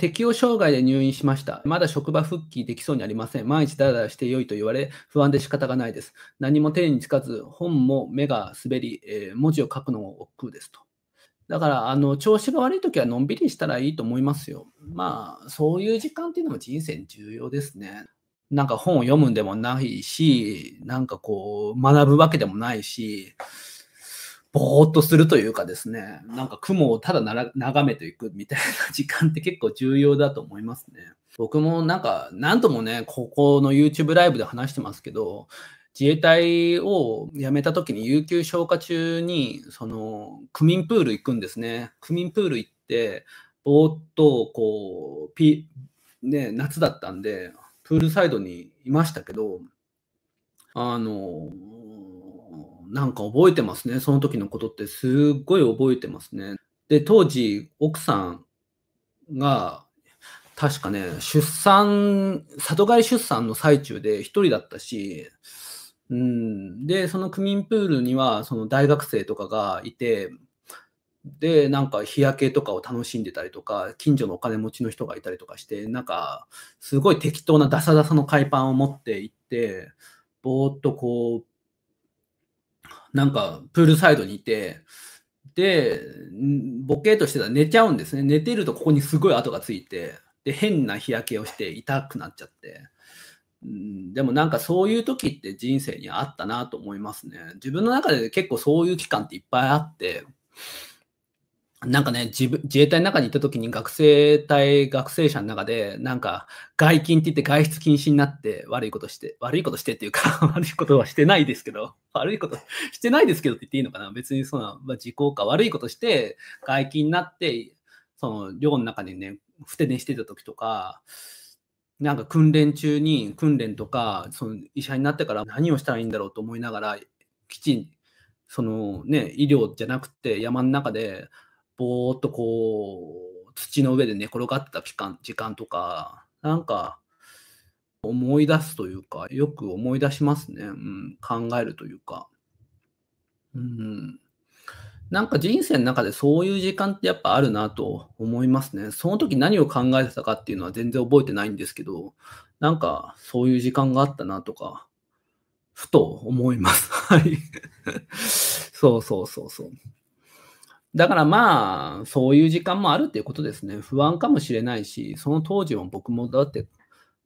適応障害で入院しました。まだ職場復帰できそうにありません。毎日ダラダラして良いと言われ、不安で仕方がないです。何も手につかず、本も目が滑り、えー、文字を書くのも億劫ですと。だから、あの、調子が悪いときはのんびりしたらいいと思いますよ。まあ、そういう時間っていうのも人生に重要ですね。なんか本を読むんでもないし、なんかこう、学ぶわけでもないし、ぼーっとするというかですね、なんか雲をただなら眺めていくみたいな時間って結構重要だと思いますね。僕もなんか、なんともね、ここの YouTube ライブで話してますけど、自衛隊を辞めた時に有給消化中に、その、区民プール行くんですね。区民プール行って、ぼーっと、こう、ピ、ね、夏だったんで、プールサイドにいましたけど、あの、なんか覚えてますね。その時のことってすっごい覚えてますね。で、当時、奥さんが、確かね、出産、里帰り出産の最中で一人だったし、うん、で、その区民プールには、その大学生とかがいて、で、なんか日焼けとかを楽しんでたりとか、近所のお金持ちの人がいたりとかして、なんか、すごい適当なダサダサの海パンを持って行って、ぼーっとこう、なんかプールサイドにいて、で、ボケーとしてたら寝ちゃうんですね。寝てるとここにすごい跡がついて、で、変な日焼けをして痛くなっちゃって。でもなんかそういう時って人生にあったなと思いますね。自分の中で結構そういう期間っていっぱいあって、なんかね、自自衛隊の中に行った時に学生隊、学生者の中で、なんか外勤って言って外出禁止になって悪いことして、悪いことしてっていうか 悪いことはしてないですけど、悪いことしてないですけどって言っていいのかな別にそな、まあ、時効か悪いことして外勤になって、その寮の中でね、不手寝してた時とか、なんか訓練中に訓練とか、その医者になってから何をしたらいいんだろうと思いながら、きちんそのね、医療じゃなくて山の中でぼーっとこう、土の上で寝転がってた期間時間とか、なんか、思い出すというか、よく思い出しますね。うん、考えるというか。うん。なんか人生の中でそういう時間ってやっぱあるなと思いますね。その時何を考えてたかっていうのは全然覚えてないんですけど、なんかそういう時間があったなとか、ふと思います。はい。そうそうそうそう。だからまあ、そういう時間もあるっていうことですね。不安かもしれないし、その当時は僕もだって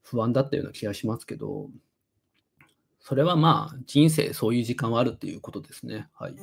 不安だったような気がしますけど、それはまあ、人生そういう時間はあるっていうことですね。はい。